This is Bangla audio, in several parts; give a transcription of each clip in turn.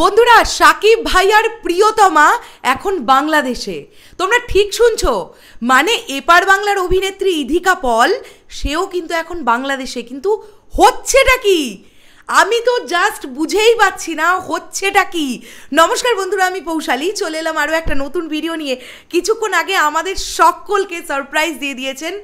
বন্ধুরা সাকিব ভাইয়ার প্রিয়তমা এখন বাংলাদেশে তোমরা ঠিক শুনছো মানে এপার বাংলার অভিনেত্রী ইধিকা পল সেও কিন্তু এখন বাংলাদেশে কিন্তু হচ্ছেটা কি আমি তো জাস্ট বুঝেই পাচ্ছি না হচ্ছেটা কি নমস্কার বন্ধুরা আমি পৌশালী চলে এলাম আরও একটা নতুন ভিডিও নিয়ে কিছুক্ষণ আগে আমাদের সকলকে সারপ্রাইজ দিয়ে দিয়েছেন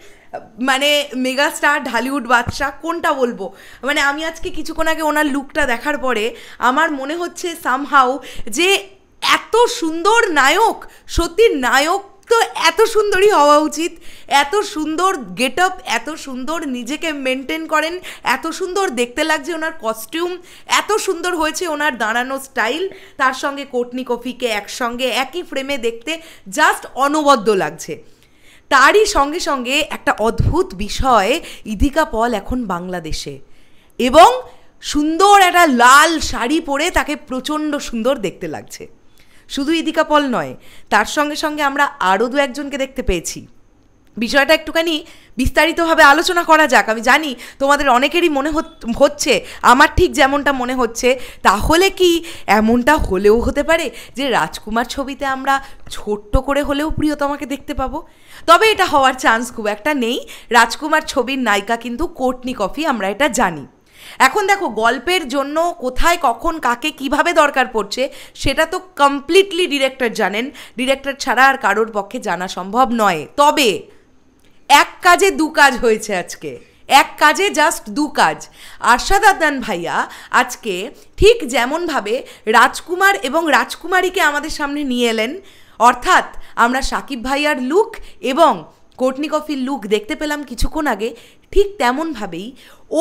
মানে মেগাস্টার ঢালিউড বাদশাহ কোনটা বলবো মানে আমি আজকে কিছুক্ষণ আগে ওনার লুকটা দেখার পরে আমার মনে হচ্ছে সামহাউ যে এত সুন্দর নায়ক সত্যি নায়ক তো এত সুন্দরই হওয়া উচিত এত সুন্দর গেট আপ এত সুন্দর নিজেকে মেনটেন করেন এত সুন্দর দেখতে লাগছে ওনার কস্টিউম এত সুন্দর হয়েছে ওনার দাঁড়ানো স্টাইল তার সঙ্গে কোটনি কফিকে একসঙ্গে একই ফ্রেমে দেখতে জাস্ট অনবদ্য লাগছে তারই সঙ্গে সঙ্গে একটা অদ্ভুত বিষয় ইদিকা পল এখন বাংলাদেশে এবং সুন্দর একটা লাল শাড়ি পরে তাকে প্রচণ্ড সুন্দর দেখতে লাগছে শুধু ইদিকা পল নয় তার সঙ্গে সঙ্গে আমরা আরও দু একজনকে দেখতে পেয়েছি বিষয়টা একটুখানি বিস্তারিতভাবে আলোচনা করা যাক আমি জানি তোমাদের অনেকেরই মনে হচ্ছে আমার ঠিক যেমনটা মনে হচ্ছে তাহলে কি এমনটা হলেও হতে পারে যে রাজকুমার ছবিতে আমরা ছোট্ট করে হলেও প্রিয়তমাকে দেখতে পাবো তবে এটা হওয়ার চান্স খুব একটা নেই রাজকুমার ছবির নায়িকা কিন্তু কোটনি কফি আমরা এটা জানি এখন দেখো গল্পের জন্য কোথায় কখন কাকে কিভাবে দরকার পড়ছে সেটা তো কমপ্লিটলি ডিরেক্টর জানেন ডিরেক্টর ছাড়া আর কারোর পক্ষে জানা সম্ভব নয় তবে এক কাজে দু কাজ হয়েছে আজকে এক কাজে জাস্ট দু কাজ আরশাদ আদান ভাইয়া আজকে ঠিক যেমনভাবে রাজকুমার এবং রাজকুমারীকে আমাদের সামনে নিয়ে এলেন অর্থাৎ আমরা সাকিব ভাইয়ার লুক এবং কোটনি কফির লুক দেখতে পেলাম কিছুক্ষণ আগে ঠিক তেমনভাবেই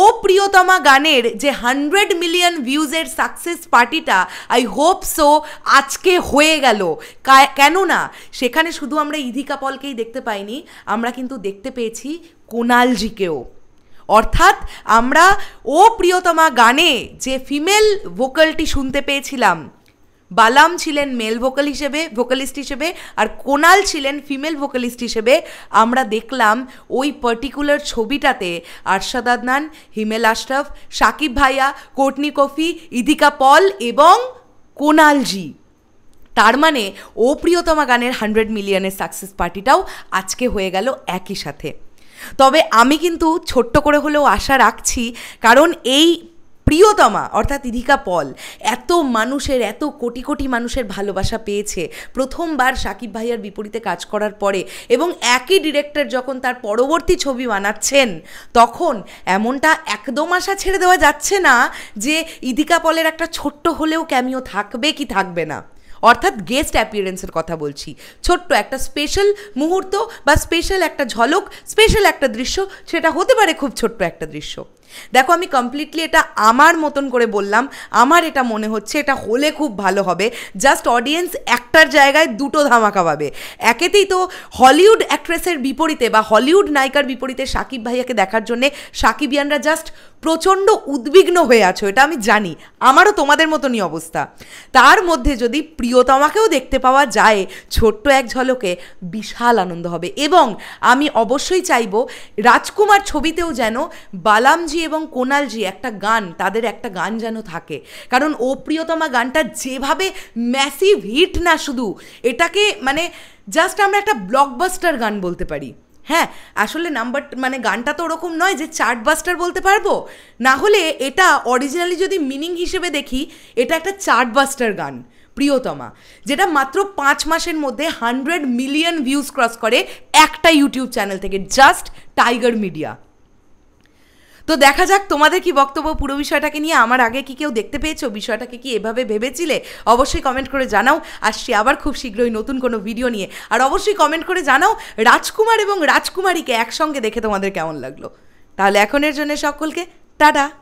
ও প্রিয়তমা গানের যে হান্ড্রেড মিলিয়ন ভিউজের সাকসেস পার্টিটা আই হোপ সো আজকে হয়ে গেল কেননা সেখানে শুধু আমরা ইধিকা পলকেই দেখতে পাইনি আমরা কিন্তু দেখতে পেয়েছি কোনালজিকেও অর্থাৎ আমরা ও প্রিয়তমা গানে যে ফিমেল ভোকালটি শুনতে পেয়েছিলাম বালাম ছিলেন মেল ভোকাল হিসেবে ভোকালিস্ট হিসেবে আর কোনাল ছিলেন ফিমেল ভোকালিস্ট হিসেবে আমরা দেখলাম ওই পার্টিকুলার ছবিটাতে আরশাদ আদনান হিমেল আশরাফ সাকিব ভাইয়া কোটনি কফি ইদিকা পল এবং কোনালজি তার মানে ও প্রিয়তমা গানের হান্ড্রেড মিলিয়নের সাকসেস পার্টিটাও আজকে হয়ে গেল একই সাথে তবে আমি কিন্তু ছোট্ট করে হলেও আশা রাখছি কারণ এই প্রিয়তমা অর্থাৎ ইধিকা পল এত মানুষের এত কোটি কোটি মানুষের ভালোবাসা পেয়েছে প্রথমবার সাকিব ভাইয়ার বিপরীতে কাজ করার পরে এবং একই ডিরেক্টর যখন তার পরবর্তী ছবি বানাচ্ছেন তখন এমনটা একদম আশা ছেড়ে দেওয়া যাচ্ছে না যে ইধিকা পলের একটা ছোট্ট হলেও ক্যামিও থাকবে কি থাকবে না অর্থাৎ গেস্ট অ্যাপিয়ারেন্সের কথা বলছি ছোট্ট একটা স্পেশাল মুহূর্ত বা স্পেশাল একটা ঝলক স্পেশাল একটা দৃশ্য সেটা হতে পারে খুব ছোট্ট একটা দৃশ্য দেখো আমি কমপ্লিটলি এটা আমার মতন করে বললাম আমার এটা মনে হচ্ছে এটা হলে খুব ভালো হবে জাস্ট অডিয়েন্স একটার জায়গায় দুটো ধামাকা পাবে একেতেই তো হলিউড অ্যাক্ট্রেসের বিপরীতে বা হলিউড নায়িকার বিপরীতে সাকিব ভাইয়াকে দেখার জন্যে সাকিবিয়ানরা জাস্ট প্রচণ্ড উদ্বিগ্ন হয়ে আছো এটা আমি জানি আমারও তোমাদের মতনই অবস্থা তার মধ্যে যদি প্রিয়তমাকেও দেখতে পাওয়া যায় ছোট্ট এক ঝলকে বিশাল আনন্দ হবে এবং আমি অবশ্যই চাইব রাজকুমার ছবিতেও যেন বালামজি এবং কোনালজি একটা গান তাদের একটা গান যেন থাকে কারণ ও প্রিয়তমা গানটা যেভাবে ম্যাসিভ হিট না শুধু এটাকে মানে জাস্ট আমরা একটা ব্লকবাস্টার গান বলতে পারি হ্যাঁ আসলে নাম্বার মানে গানটা তো ওরকম নয় যে চার্ট বাস্টার বলতে পারবো না হলে এটা অরিজিনালি যদি মিনিং হিসেবে দেখি এটা একটা চার্ট বাস্টার গান প্রিয়তমা যেটা মাত্র পাঁচ মাসের মধ্যে হান্ড্রেড মিলিয়ন ভিউজ ক্রস করে একটা ইউটিউব চ্যানেল থেকে জাস্ট টাইগার মিডিয়া তো দেখা যাক তোমাদের কি বক্তব্য পুরো বিষয়টাকে নিয়ে আমার আগে কি কেউ দেখতে পেয়েছো বিষয়টাকে কি এভাবে ভেবেছিলে অবশ্যই কমেন্ট করে জানাও আসছি আবার খুব শীঘ্রই নতুন কোনো ভিডিও নিয়ে আর অবশ্যই কমেন্ট করে জানাও রাজকুমার এবং রাজকুমারীকে একসঙ্গে দেখে তোমাদের কেমন লাগলো তাহলে এখনের জন্য সকলকে টাটা